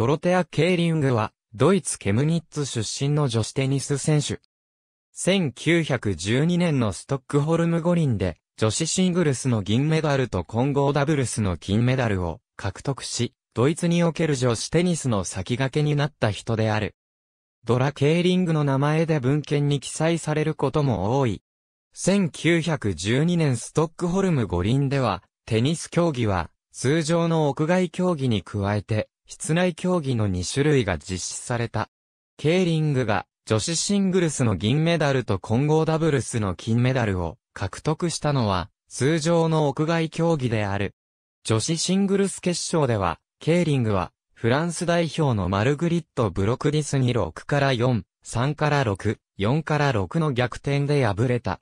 ドロテア・ケーリングは、ドイツケムニッツ出身の女子テニス選手。1912年のストックホルム五輪で、女子シングルスの銀メダルと混合ダブルスの金メダルを獲得し、ドイツにおける女子テニスの先駆けになった人である。ドラ・ケーリングの名前で文献に記載されることも多い。1912年ストックホルム五輪では、テニス競技は、通常の屋外競技に加えて、室内競技の2種類が実施された。ケーリングが女子シングルスの銀メダルと混合ダブルスの金メダルを獲得したのは通常の屋外競技である。女子シングルス決勝では、ケーリングはフランス代表のマルグリット・ブロクディスに6から4、3から6、4から6の逆転で敗れた。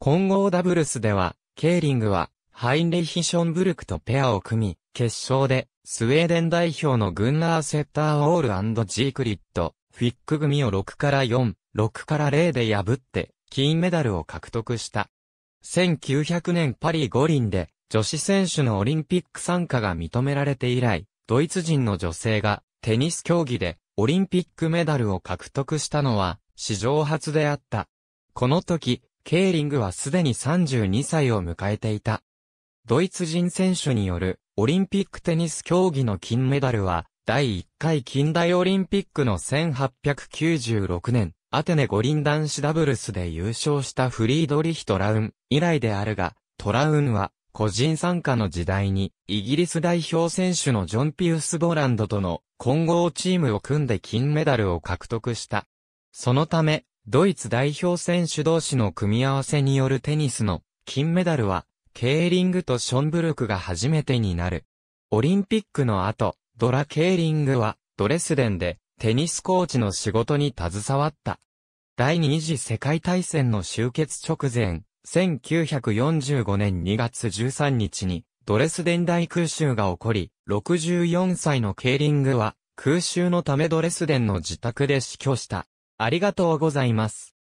混合ダブルスでは、ケーリングはハインレヒションブルクとペアを組み、決勝でスウェーデン代表のグンナー・セッター・オールジークリッド、フィック組を6から4、6から0で破って、金メダルを獲得した。1900年パリ五輪で、女子選手のオリンピック参加が認められて以来、ドイツ人の女性が、テニス競技で、オリンピックメダルを獲得したのは、史上初であった。この時、ケーリングはすでに32歳を迎えていた。ドイツ人選手によるオリンピックテニス競技の金メダルは、第1回近代オリンピックの1896年、アテネ五輪男子ダブルスで優勝したフリードリヒ・トラウン以来であるが、トラウンは、個人参加の時代に、イギリス代表選手のジョン・ピウス・ボランドとの混合チームを組んで金メダルを獲得した。そのため、ドイツ代表選手同士の組み合わせによるテニスの金メダルはケーリングとションブルクが初めてになる。オリンピックの後、ドラ・ケーリングはドレスデンでテニスコーチの仕事に携わった。第二次世界大戦の終結直前、1945年2月13日にドレスデン大空襲が起こり、64歳のケーリングは空襲のためドレスデンの自宅で死去した。ありがとうございます。